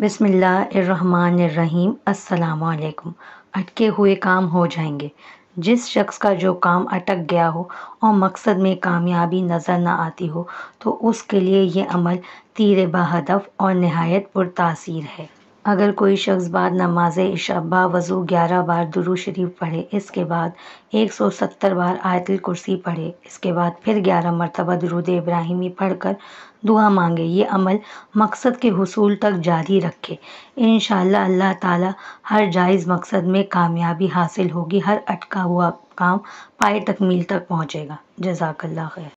बसमिल्लाम अल्लाम अटके हुए काम हो जाएंगे जिस शख्स का जो काम अटक गया हो और मकसद में कामयाबी नज़र ना आती हो तो उसके लिए ये अमल तीर बहदफ़ और नहायत पुरतासर है अगर कोई शख्स बाद नमाज इशबा वज़ू ग्यारह बार दुरू शरीफ पढ़े इसके बाद एक सौ सत्तर बार आयतल कुर्सी पढ़े इसके बाद फिर ग्यारह मरतबा दरुद इब्राहिमी पढ़ कर दुआ मांगे ये अमल मकसद के हसूल तक जारी रखे इन अल्लाह ताला हर जायज़ मकसद में कामयाबी हासिल होगी हर अटका हुआ काम पाए तकमील तक पहुँचेगा जजाकल्ला खैर